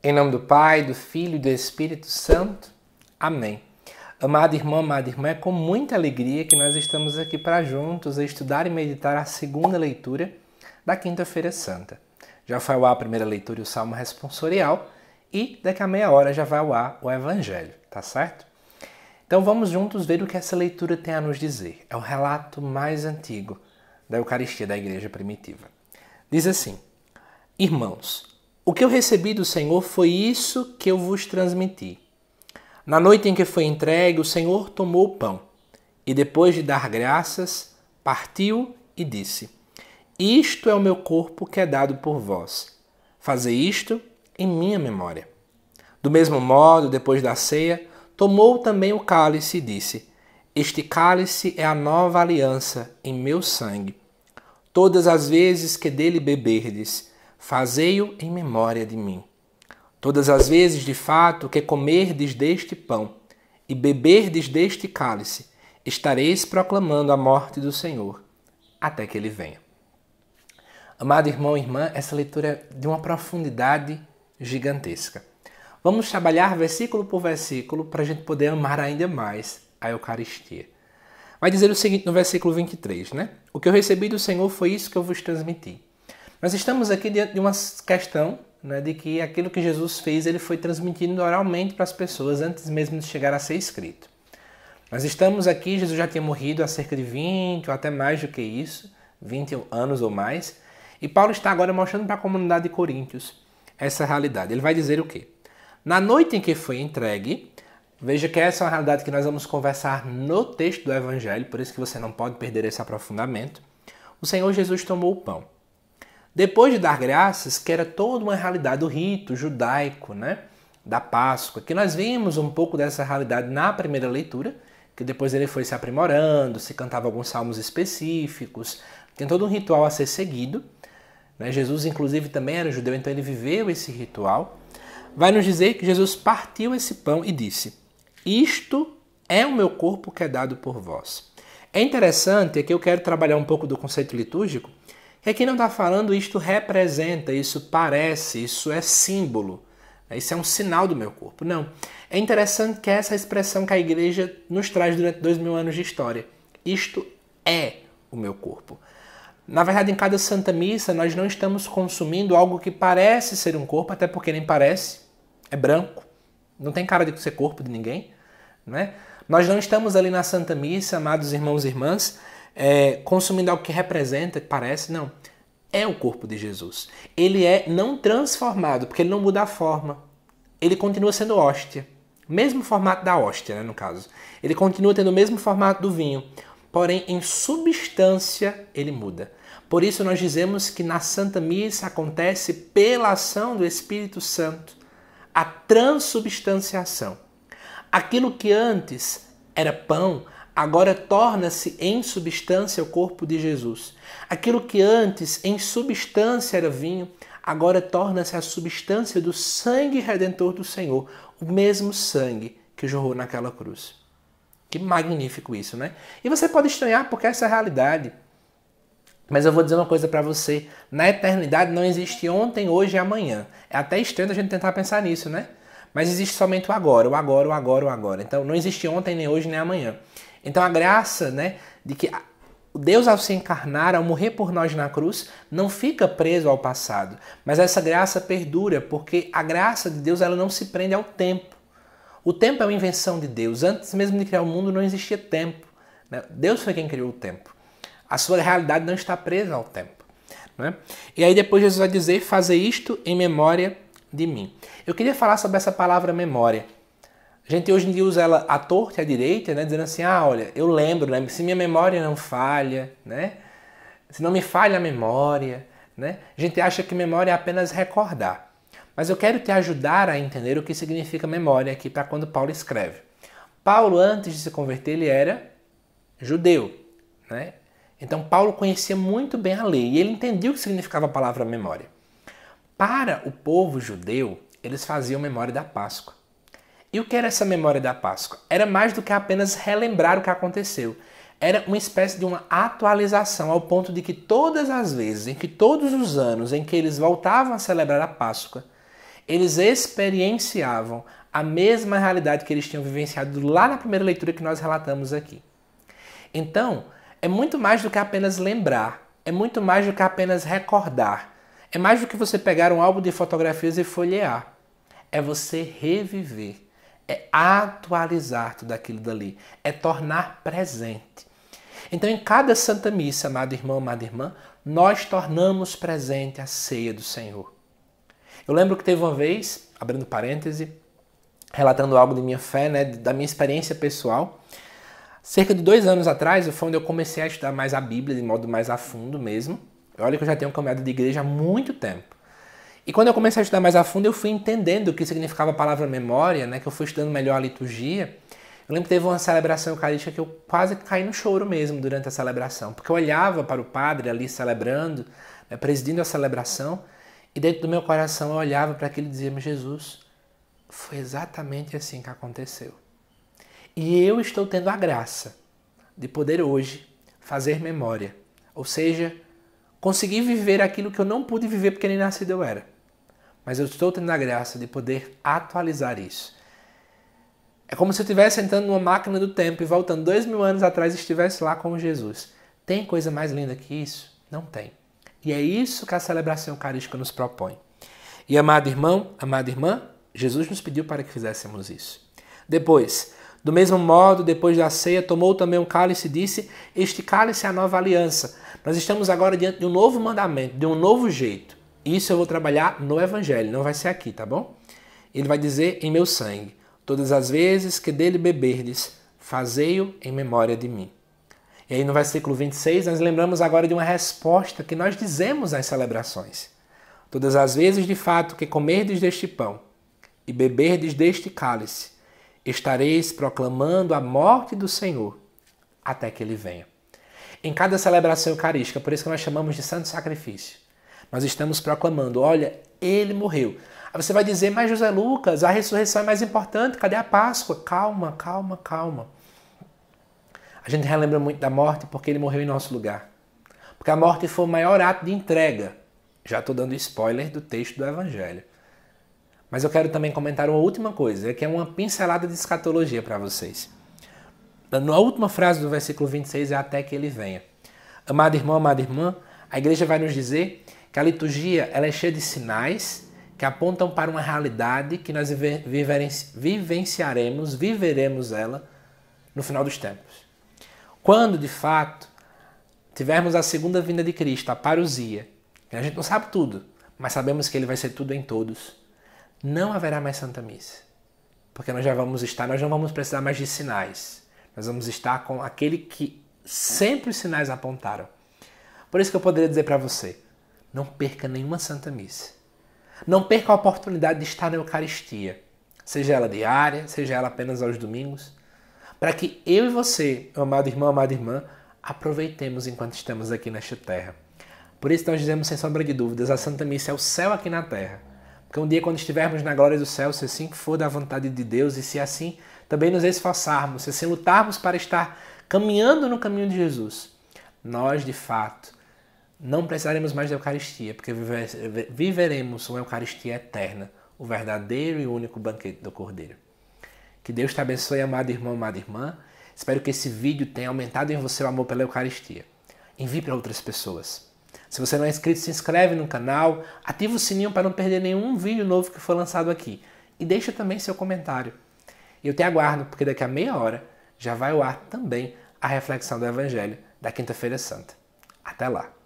Em nome do Pai, do Filho e do Espírito Santo. Amém. Amada irmã, amada irmã, é com muita alegria que nós estamos aqui para juntos estudar e meditar a segunda leitura da Quinta-feira Santa. Já foi ao ar a primeira leitura e o Salmo Responsorial, e daqui a meia hora já vai ao ar o Evangelho, tá certo? Então vamos juntos ver o que essa leitura tem a nos dizer. É o relato mais antigo da Eucaristia da Igreja Primitiva. Diz assim: Irmãos, o que eu recebi do Senhor foi isso que eu vos transmiti. Na noite em que foi entregue, o Senhor tomou o pão e, depois de dar graças, partiu e disse: Isto é o meu corpo que é dado por vós. Fazei isto em minha memória. Do mesmo modo, depois da ceia, tomou também o cálice e disse: Este cálice é a nova aliança em meu sangue. Todas as vezes que dele beberdes, Fazei-o em memória de mim. Todas as vezes, de fato, que comerdes deste pão e beberdes deste cálice, estareis proclamando a morte do Senhor, até que ele venha. Amado irmão e irmã, essa leitura é de uma profundidade gigantesca. Vamos trabalhar versículo por versículo para a gente poder amar ainda mais a Eucaristia. Vai dizer o seguinte no versículo 23, né? O que eu recebi do Senhor foi isso que eu vos transmiti nós estamos aqui diante de uma questão né, de que aquilo que Jesus fez ele foi transmitido oralmente para as pessoas antes mesmo de chegar a ser escrito. Nós estamos aqui, Jesus já tinha morrido há cerca de 20 ou até mais do que isso, 20 anos ou mais, e Paulo está agora mostrando para a comunidade de Coríntios essa realidade. Ele vai dizer o quê? Na noite em que foi entregue, veja que essa é uma realidade que nós vamos conversar no texto do Evangelho, por isso que você não pode perder esse aprofundamento. O Senhor Jesus tomou o pão depois de dar graças, que era toda uma realidade do rito judaico, né? Da Páscoa, que nós vimos um pouco dessa realidade na primeira leitura, que depois ele foi se aprimorando, se cantava alguns salmos específicos, tem todo um ritual a ser seguido. Né? Jesus, inclusive, também era judeu, então ele viveu esse ritual. Vai nos dizer que Jesus partiu esse pão e disse: Isto é o meu corpo que é dado por vós. É interessante, aqui eu quero trabalhar um pouco do conceito litúrgico, é e aqui não está falando isto representa, isso parece, isso é símbolo, isso é um sinal do meu corpo. Não. É interessante que essa expressão que a igreja nos traz durante dois mil anos de história. Isto é o meu corpo. Na verdade, em cada Santa Missa, nós não estamos consumindo algo que parece ser um corpo, até porque nem parece, é branco, não tem cara de ser corpo de ninguém. Né? Nós não estamos ali na Santa Missa, amados irmãos e irmãs, é, consumindo algo que representa, que parece, não. É o corpo de Jesus. Ele é não transformado, porque ele não muda a forma. Ele continua sendo hóstia. Mesmo formato da hóstia, né, no caso. Ele continua tendo o mesmo formato do vinho. Porém, em substância, ele muda. Por isso, nós dizemos que na Santa Missa acontece, pela ação do Espírito Santo, a transubstanciação. Aquilo que antes era pão, agora torna-se em substância o corpo de Jesus. Aquilo que antes em substância era vinho, agora torna-se a substância do sangue redentor do Senhor, o mesmo sangue que jorrou naquela cruz. Que magnífico isso, né? E você pode estranhar porque essa é a realidade. Mas eu vou dizer uma coisa para você: na eternidade não existe ontem, hoje e amanhã. É até estranho a gente tentar pensar nisso, né? Mas existe somente o agora, o agora, o agora, o agora. Então não existe ontem, nem hoje, nem amanhã. Então a graça, né, de que Deus ao se encarnar, ao morrer por nós na cruz, não fica preso ao passado, mas essa graça perdura, porque a graça de Deus ela não se prende ao tempo. O tempo é uma invenção de Deus. Antes mesmo de criar o mundo não existia tempo. Né? Deus foi quem criou o tempo. A sua realidade não está presa ao tempo. Né? E aí depois Jesus vai dizer: fazer isto em memória de mim. Eu queria falar sobre essa palavra memória. A gente hoje em dia usa ela à torta e à direita, né? Dizendo assim, ah, olha, eu lembro, né? Se minha memória não falha, né? Se não me falha a memória, né? A gente acha que memória é apenas recordar. Mas eu quero te ajudar a entender o que significa memória aqui para quando Paulo escreve. Paulo, antes de se converter, ele era judeu, né? Então Paulo conhecia muito bem a lei e ele entendia o que significava a palavra memória. Para o povo judeu, eles faziam memória da Páscoa. E o que era essa memória da Páscoa? Era mais do que apenas relembrar o que aconteceu. Era uma espécie de uma atualização, ao ponto de que todas as vezes, em que todos os anos em que eles voltavam a celebrar a Páscoa, eles experienciavam a mesma realidade que eles tinham vivenciado lá na primeira leitura que nós relatamos aqui. Então, é muito mais do que apenas lembrar, é muito mais do que apenas recordar, é mais do que você pegar um álbum de fotografias e folhear. É você reviver é atualizar tudo aquilo dali, é tornar presente. Então, em cada Santa Missa, amado irmão, amada irmã, nós tornamos presente a ceia do Senhor. Eu lembro que teve uma vez, abrindo parêntese, relatando algo de minha fé, né, da minha experiência pessoal. Cerca de dois anos atrás foi onde eu comecei a estudar mais a Bíblia de modo mais a fundo mesmo. Olha que eu já tenho caminhado de igreja há muito tempo. E quando eu comecei a estudar mais a fundo, eu fui entendendo o que significava a palavra memória, né? Que eu fui estudando melhor a liturgia. Eu lembro que teve uma celebração eucarística que eu quase caí no choro mesmo durante a celebração, porque eu olhava para o padre ali celebrando, né, presidindo a celebração, e dentro do meu coração eu olhava para aquele e dizia: Mas Jesus, foi exatamente assim que aconteceu. E eu estou tendo a graça de poder hoje fazer memória, ou seja, conseguir viver aquilo que eu não pude viver porque nem nascido eu era mas eu estou tendo a graça de poder atualizar isso. É como se eu estivesse entrando numa máquina do tempo e voltando dois mil anos atrás e estivesse lá com Jesus. Tem coisa mais linda que isso? Não tem. E é isso que a celebração eucarística nos propõe. E amado irmão, amada irmã, Jesus nos pediu para que fizéssemos isso. Depois, do mesmo modo, depois da ceia, tomou também um cálice e disse: Este cálice é a nova aliança. Nós estamos agora diante de um novo mandamento, de um novo jeito. Isso eu vou trabalhar no Evangelho, não vai ser aqui, tá bom? Ele vai dizer em meu sangue: Todas as vezes que dele beberdes, fazei-o em memória de mim. E aí no versículo 26, nós lembramos agora de uma resposta que nós dizemos às celebrações. Todas as vezes, de fato, que comerdes deste pão e beberdes deste cálice, estareis proclamando a morte do Senhor até que ele venha. Em cada celebração eucarística, por isso que nós chamamos de santo sacrifício, nós estamos proclamando: olha, ele morreu. Aí você vai dizer, mas José Lucas, a ressurreição é mais importante, cadê a Páscoa? Calma, calma, calma. A gente relembra muito da morte porque ele morreu em nosso lugar. Porque a morte foi o maior ato de entrega. Já estou dando spoiler do texto do Evangelho. Mas eu quero também comentar uma última coisa, que é uma pincelada de escatologia para vocês. Na última frase do versículo 26 é até que ele venha. Amado irmão, amada irmã, a igreja vai nos dizer que a liturgia ela é cheia de sinais que apontam para uma realidade que nós vivenciaremos, viveremos ela no final dos tempos. Quando, de fato, tivermos a segunda vinda de Cristo, a parousia, que a gente não sabe tudo, mas sabemos que ele vai ser tudo em todos, não haverá mais Santa Missa. Porque nós já vamos estar, nós não vamos precisar mais de sinais. Nós vamos estar com aquele que sempre os sinais apontaram. Por isso que eu poderia dizer para você, não perca nenhuma Santa Missa. Não perca a oportunidade de estar na Eucaristia, seja ela diária, seja ela apenas aos domingos, para que eu e você, amado irmão, amada irmã, aproveitemos enquanto estamos aqui nesta terra. Por isso nós dizemos sem sombra de dúvidas, a Santa Missa é o céu aqui na terra. Porque um dia quando estivermos na glória do céu, se assim for da vontade de Deus e se assim também nos esforçarmos, se assim lutarmos para estar caminhando no caminho de Jesus, nós de fato não precisaremos mais da Eucaristia, porque viveremos uma Eucaristia eterna, o verdadeiro e único banquete do Cordeiro. Que Deus te abençoe, amado irmão, amada irmã. Espero que esse vídeo tenha aumentado em você o amor pela Eucaristia. Envie para outras pessoas. Se você não é inscrito, se inscreve no canal, ativa o sininho para não perder nenhum vídeo novo que for lançado aqui. E deixa também seu comentário. Eu te aguardo, porque daqui a meia hora já vai ao ar também a reflexão do Evangelho da Quinta-feira Santa. Até lá!